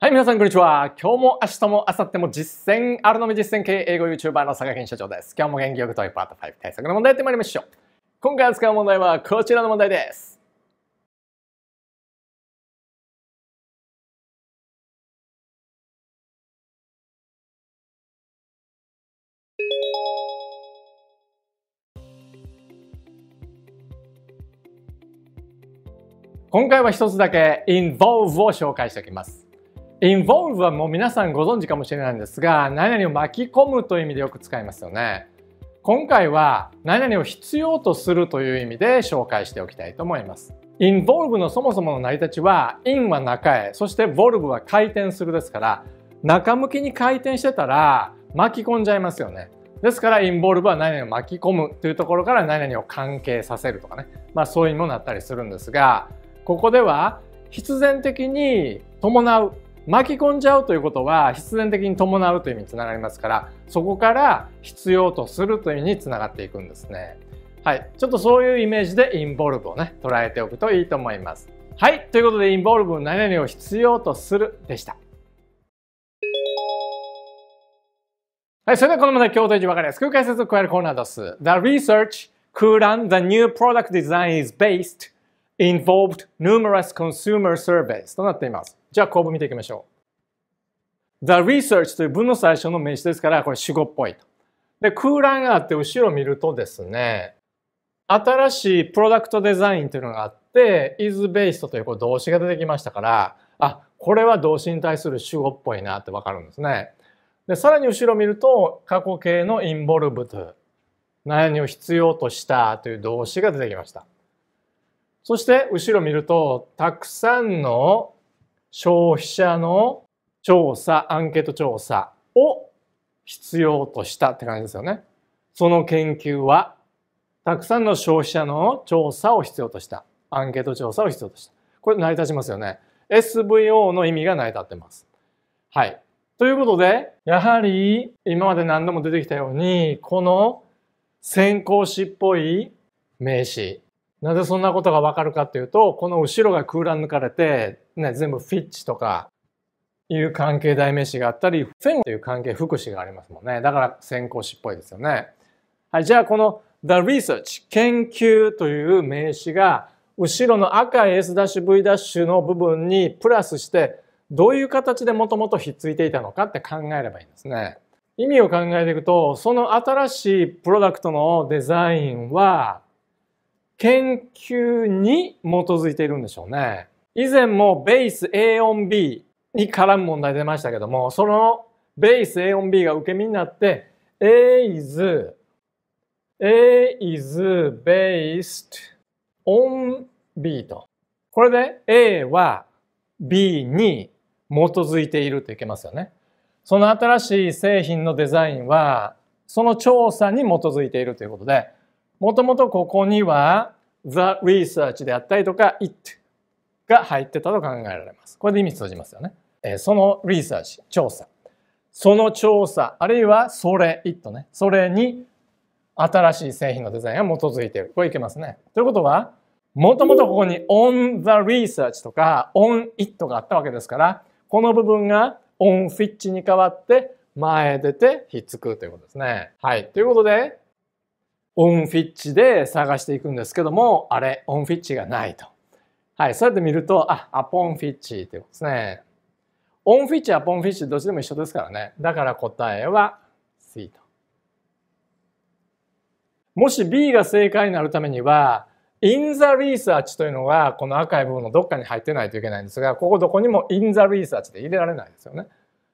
はい、皆さんこんにちは。今日も明日も明後日も実践、あるのみ実践系英語 YouTuber の佐賀県社長です。今日も元気よく問いパート5対策の問題やってまいりましょう。今回扱う問題はこちらの問題です。今回は一つだけ Involve を紹介しておきます。Involve はもう皆さんご存知かもしれないんですが、何々を巻き込むという意味でよく使いますよね。今回は何々を必要とするという意味で紹介しておきたいと思います。Involve のそもそもの成り立ちは、in は中へ、そして volve は回転するですから、中向きに回転してたら巻き込んじゃいますよね。ですから、インボル e は何々を巻き込むというところから何々を関係させるとかね。まあそういうのになったりするんですが、ここでは必然的に伴う巻き込んじゃうということは必然的に伴うという意味につながりますからそこから必要とするという意味につながっていくんですね。はい。ちょっとそういうイメージでインボルブをね、捉えておくといいと思います。はい。ということで、インボルブの何々を必要とするでした。はい。それではこの問題、京都一分かりやすく解説を加えるコーナーです。The research, c o l n the new product design is based involved numerous consumer surveys となっています。じゃあ公文見ていきましょう。The research という文の最初の名詞ですから、これ主語っぽいと。で、空欄があって後ろ見るとですね、新しいプロダクトデザインというのがあって、is based というこう動詞が出てきましたから、あ、これは動詞に対する主語っぽいなってわかるんですね。で、さらに後ろ見ると、過去形の involved 何を必要としたという動詞が出てきました。そして後ろ見ると、たくさんの消費者の調査、アンケート調査を必要としたって感じですよね。その研究は、たくさんの消費者の調査を必要とした。アンケート調査を必要とした。これ成り立ちますよね。SVO の意味が成り立ってます。はい。ということで、やはり今まで何度も出てきたように、この先行詞っぽい名詞、なぜそんなことがわかるかっていうと、この後ろが空欄抜かれて、ね、全部フィッチとかいう関係代名詞があったり、フェンという関係副詞がありますもんね。だから先行詞っぽいですよね。はい、じゃあこの the research 研究という名詞が後ろの赤い S-V' の部分にプラスしてどういう形でもともとひっついていたのかって考えればいいんですね。意味を考えていくと、その新しいプロダクトのデザインは研究に基づいているんでしょうね。以前もベース A on B に絡む問題出ましたけども、そのベース A on B が受け身になって、A is, A is based on B と。これで A は B に基づいているといけますよね。その新しい製品のデザインは、その調査に基づいているということで、もともとここには The Research であったりとか It が入ってたと考えられます。これで意味通じますよね。えー、その Research、調査。その調査、あるいはそれ、It ね。それに新しい製品のデザインが基づいている。これいけますね。ということは、もともとここに on the research とか on it があったわけですから、この部分が on fitch に変わって前へ出てひっつくということですね。はい。ということで、オンフィッチで探していくんですけども、あれ、オンフィッチがないと。はい、そうやって見ると、あ、アポンフィッチってことですね。オンフィッチ、アポンフィッチ、どっちでも一緒ですからね。だから答えは C と。もし B が正解になるためには、in the research というのがこの赤い部分のどっかに入ってないといけないんですが、ここどこにも in the research で入れられないですよね。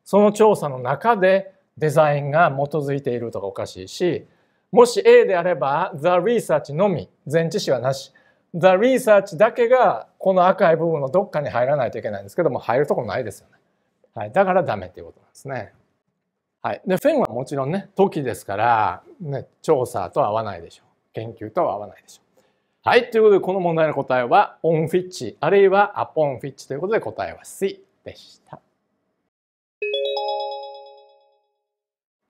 その調査の中でデザインが基づいているとかおかしいし、もし A であれば The Research のみ前置詞はなし The Research だけがこの赤い部分のどっかに入らないといけないんですけども入るとこないですよね、はい、だからダメっていうことなんですね、はい、でフェンはもちろんね時ですから、ね、調査とは合わないでしょう研究とは合わないでしょうはいということでこの問題の答えはオンフィッチあるいはアポンフィッチということで答えは C でした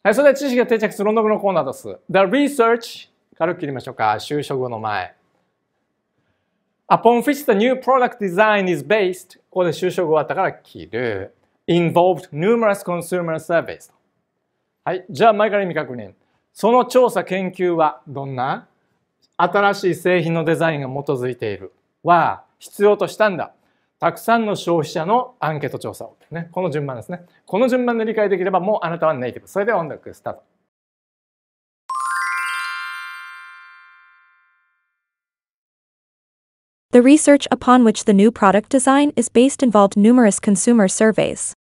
はい、それでは知識が定着する論読のコーナーです。The research 軽く切りましょうか。就職後の前。Upon which the new product design is based ここで就職終わったから切る。Involved numerous consumer surveys はい、じゃあ前から意味確認。その調査研究はどんな新しい製品のデザインが基づいているは必要としたんだ。たくさんの消費者のアンケート調査を、ね、この順番ですねこの順番で理解できればもうあなたはネイティブそれでは音楽スタート The research upon which the new product design is based involved numerous consumer surveys.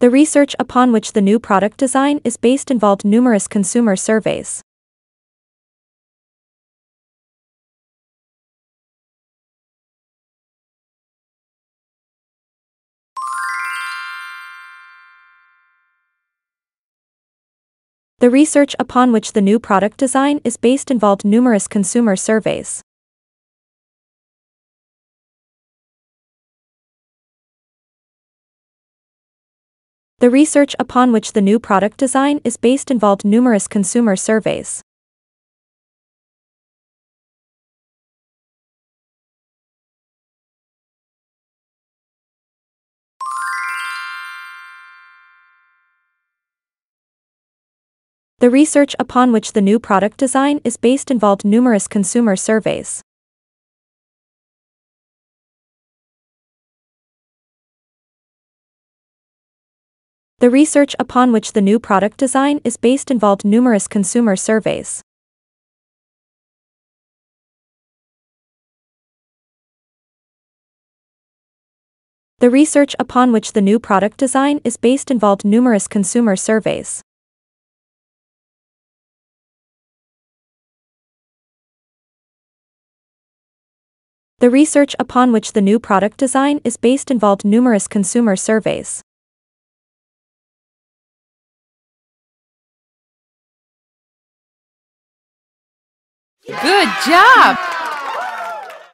The research upon which the new product design is based involved numerous consumer surveys. The research upon which the new product design is based involved numerous consumer surveys. The research upon which the new product design is based involved numerous consumer surveys. The research upon which the new product design is based involved numerous consumer surveys. The research upon which the new product design is based involved numerous consumer surveys. The research upon which the new product design is based involved numerous consumer surveys. The research upon which the new product design is based involved numerous consumer surveys. Good job!